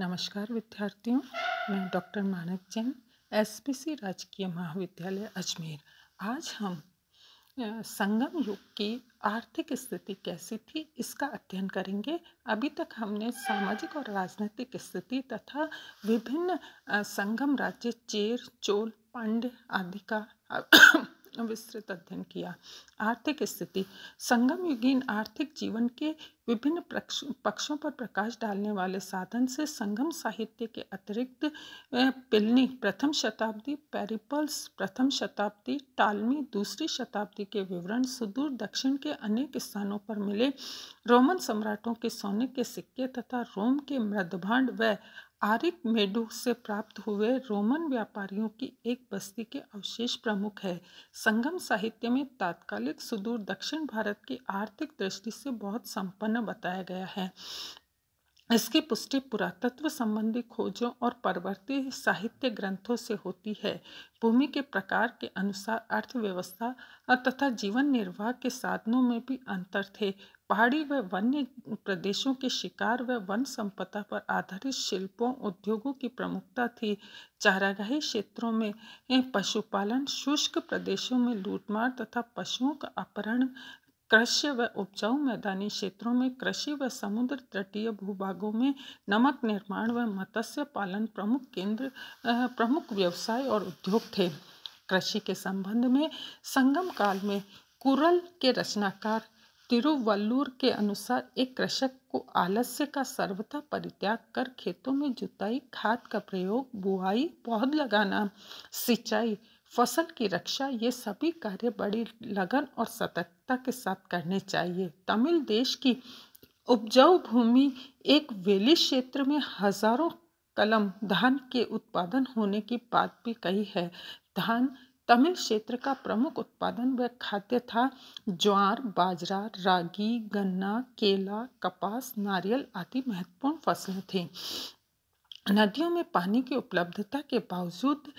नमस्कार विद्यार्थियों मैं डॉक्टर मानक जैन एसपीसी राजकीय महाविद्यालय अजमेर आज हम संगम युग की आर्थिक स्थिति कैसी थी इसका अध्ययन करेंगे अभी तक हमने सामाजिक और राजनीतिक स्थिति तथा विभिन्न संगम राज्य चेर चोल पांड आदि का विस्तृत अध्ययन किया आर्थिक स्थिति संगम युगीन आर्थिक जीवन के विभिन्न पक्षों पर प्रकाश डालने वाले साधन से संगम साहित्य के अतिरिक्त पिलनी प्रथम शताब्दी पेरिपल्स प्रथम शताब्दी टालमी दूसरी शताब्दी के विवरण सुदूर दक्षिण के अनेक स्थानों पर मिले रोमन सम्राटों के सोने के सिक्के तथा रोम के मृदभांड व आरिक मेडू से प्राप्त हुए रोमन व्यापारियों की एक बस्ती के अवशेष प्रमुख है संगम साहित्य में तात्कालिक सुदूर दक्षिण भारत की आर्थिक दृष्टि से बहुत संपन्न बताया गया है इसकी पुष्टि पुरातत्व संबंधी खोजों और परवर्ती साहित्य ग्रंथों से होती है भूमि के प्रकार के अनुसार अर्थव्यवस्था तथा जीवन निर्वाह के साधनों में भी अंतर थे पहाड़ी व वन्य प्रदेशों के शिकार व वन संपदा पर आधारित शिल्पों उद्योगों की प्रमुखता थी चारागाही क्षेत्रों में पशुपालन शुष्क प्रदेशों में लूटमार तथा पशुओं का अपहरण कृषि व उपजाऊ मैदानी क्षेत्रों में कृषि व समुद्र तटीय भूभागों में नमक निर्माण व मत्स्य पालन प्रमुख केंद्र प्रमुख व्यवसाय और उद्योग थे कृषि के संबंध में संगम काल में कुरल के रचनाकार तिरुवल्लूर के अनुसार एक कृषक को आलस्य का सर्वथा परित्याग कर खेतों में जुताई खाद का प्रयोग बुआई पौध लगाना सिंचाई फसल की रक्षा ये सभी कार्य बड़ी लगन और सतर्कता के साथ करने चाहिए तमिल देश की उपजाऊ भूमि एक वेली क्षेत्र में हजारों कलम धान के उत्पादन होने की बात भी कही है धान तमिल क्षेत्र का प्रमुख उत्पादन व खाद्य था ज्वार बाजरा रागी गन्ना केला कपास नारियल आदि महत्वपूर्ण फसलें थीं नदियों में पानी की उपलब्धता के बावजूद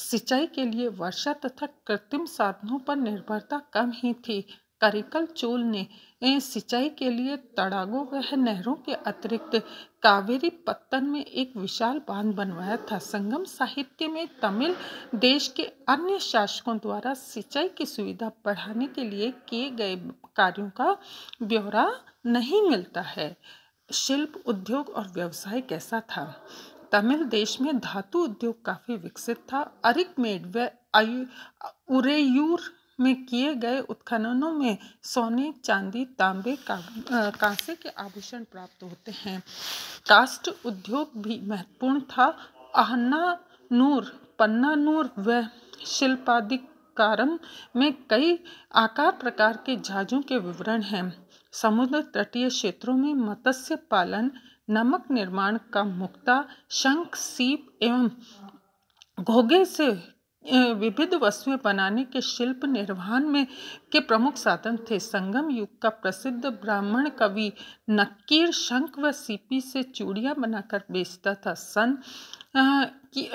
सिंचाई के लिए वर्षा तथा कृत्रिम साधनों पर निर्भरता कम ही थी करिकल चोल ने सिंचाई के लिए तड़ागों व नहरों के अतिरिक्त कावेरी पत्तन में एक विशाल बांध बनवाया था संगम साहित्य में तमिल देश के अन्य शासकों द्वारा सिंचाई की सुविधा बढ़ाने के लिए किए गए कार्यों का ब्यौरा नहीं मिलता है शिल्प उद्योग और व्यवसाय कैसा था तमिल देश में धातु उद्योग काफ़ी विकसित था अरिकमेड व उरेयूर में किए गए उत्खननों में सोने चांदी तांबे का, कांसे के आभूषण प्राप्त होते हैं कास्ट उद्योग भी महत्वपूर्ण था आहना नूर पन्ना नूर व शिल्पाधिकारम में कई आकार प्रकार के जहाज़ों के विवरण हैं समुद्र तटीय क्षेत्रों में मत्स्य पालन नमक निर्माण का मुक्ता शंख सीप एवं घोगे से विविध वस्तुएं बनाने के शिल्प निर्वहन में के प्रमुख साधन थे संगम युग का प्रसिद्ध ब्राह्मण कवि नक्कीर शंख व सीपी से चूड़ियां बनाकर बेचता था सन की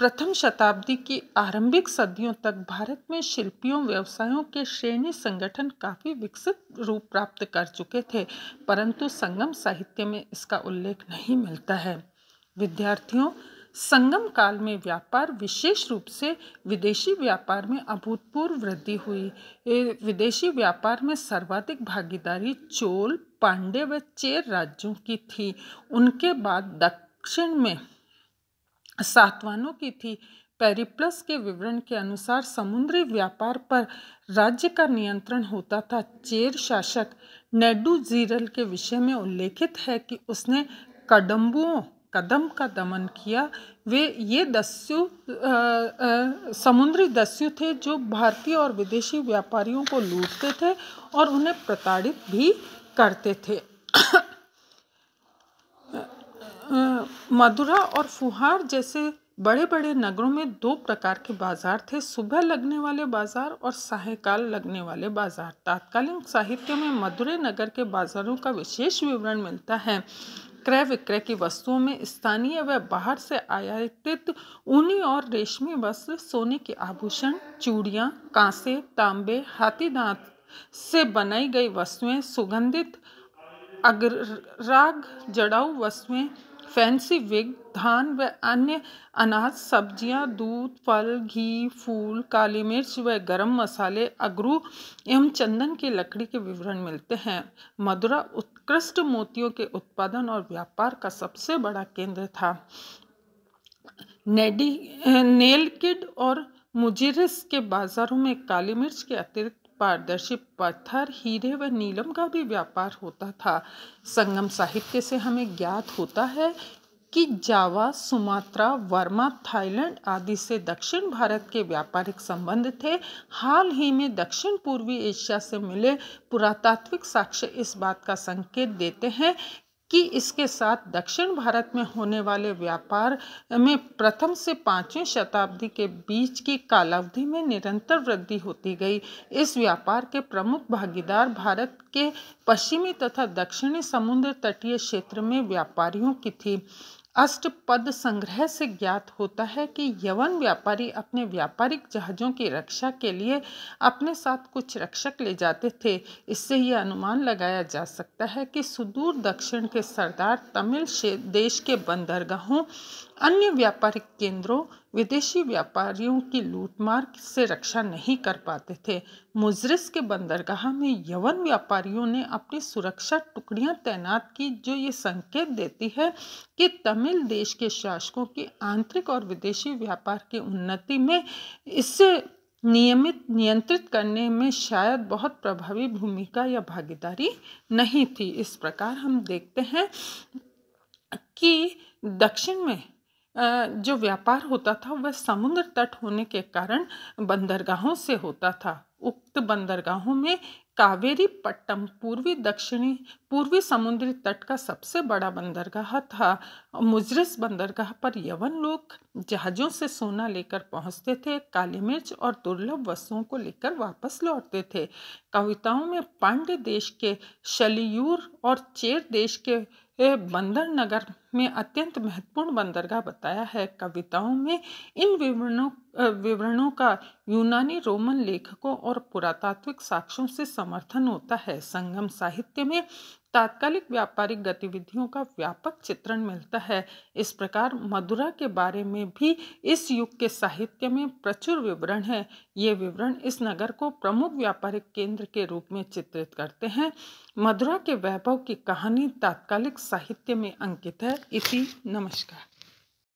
प्रथम शताब्दी की आरंभिक सदियों तक भारत में शिल्पियों व्यवसायों के श्रेणी संगठन काफ़ी विकसित रूप प्राप्त कर चुके थे परंतु संगम साहित्य में इसका उल्लेख नहीं मिलता है विद्यार्थियों संगम काल में व्यापार विशेष रूप से विदेशी व्यापार में अभूतपूर्व वृद्धि हुई विदेशी व्यापार में सर्वाधिक भागीदारी चोल पांडे व चेर राज्यों की थी उनके बाद दक्षिण में सातवानों की थी पेरिप्लस के विवरण के अनुसार समुद्री व्यापार पर राज्य का नियंत्रण होता था चेर शासक नेडू जीरल के विषय में उल्लेखित है कि उसने कडम्बुओं कदम का दमन किया वे ये दस्यु समुद्री दस्यु थे जो भारतीय और विदेशी व्यापारियों को लूटते थे और उन्हें प्रताड़ित भी करते थे आ, मदुरा और फुहार जैसे बड़े बड़े नगरों में दो प्रकार के बाजार थे सुबह लगने वाले बाजार और सायकाल लगने वाले बाजार तात्कालीन साहित्य में मधुरे नगर के बाजारों का विशेष विवरण मिलता है क्रय विक्रय की वस्तुओं में स्थानीय व बाहर से आयातित ऊनी और रेशमी वस्त्र सोने के आभूषण चूड़ियाँ कांसे तांबे हाथी दांत से बनाई गई वस्तुएं सुगंधित अग्रराग जड़ाऊ वस्तुएं फैंसी विग धान व अन्य अनाज सब्जियां दूध फल घी फूल काली मिर्च व गरम मसाले अगरू एवं चंदन की लकड़ी के विवरण मिलते हैं मदुरा उत्कृष्ट मोतियों के उत्पादन और व्यापार का सबसे बड़ा केंद्र था नेडी नेलकिड और मुजिरिस के बाजारों में काली मिर्च के अतिरिक्त पारदर्शी पत्थर हीरे व नीलम का भी व्यापार होता था संगम साहित्य से हमें ज्ञात होता है कि जावा सुमात्रा वर्मा थाईलैंड आदि से दक्षिण भारत के व्यापारिक संबंध थे हाल ही में दक्षिण पूर्वी एशिया से मिले पुरातात्विक साक्ष्य इस बात का संकेत देते हैं कि इसके साथ दक्षिण भारत में होने वाले व्यापार में प्रथम से पाँचवीं शताब्दी के बीच की कालावधि में निरंतर वृद्धि होती गई इस व्यापार के प्रमुख भागीदार भारत के पश्चिमी तथा दक्षिणी समुद्र तटीय क्षेत्र में व्यापारियों की थी अष्टपद संग्रह से ज्ञात होता है कि यवन व्यापारी अपने व्यापारिक जहाज़ों की रक्षा के लिए अपने साथ कुछ रक्षक ले जाते थे इससे यह अनुमान लगाया जा सकता है कि सुदूर दक्षिण के सरदार तमिल देश के बंदरगाहों अन्य व्यापारिक केंद्रों विदेशी व्यापारियों की लूटमार से रक्षा नहीं कर पाते थे मुजरिस के बंदरगाह में यवन व्यापारियों ने अपनी सुरक्षा टुकड़ियां तैनात की जो ये संकेत देती है कि तमिल देश के शासकों की आंतरिक और विदेशी व्यापार की उन्नति में इससे नियमित नियंत्रित करने में शायद बहुत प्रभावी भूमिका या भागीदारी नहीं थी इस प्रकार हम देखते हैं कि दक्षिण में जो व्यापार होता था वह समुद्र तट होने के कारण बंदरगाहों से होता था उक्त बंदरगाहों में कावेरी पट्टम पूर्वी दक्षिणी पूर्वी समुद्री तट का सबसे बड़ा बंदरगाह था मुजरिस बंदरगाह पर यवन लोग जहाज़ों से सोना लेकर पहुंचते थे काली मिर्च और दुर्लभ वस्तुओं को लेकर वापस लौटते थे कविताओं में पांड्य देश के शलियूर और चेर देश के बंदर नगर में अत्यंत महत्वपूर्ण बंदरगाह बताया है कविताओं में इन विवरणों विवरणों का यूनानी रोमन लेखकों और पुरातात्विक साक्ष्यों से समर्थन होता है संगम साहित्य में तात्कालिक व्यापारिक गतिविधियों का व्यापक चित्रण मिलता है इस प्रकार मदुरा के बारे में भी इस युग के साहित्य में प्रचुर विवरण है ये विवरण इस नगर को प्रमुख व्यापारिक केंद्र के रूप में चित्रित करते हैं मदुरा के वैभव की कहानी तात्कालिक साहित्य में अंकित है इसी नमस्कार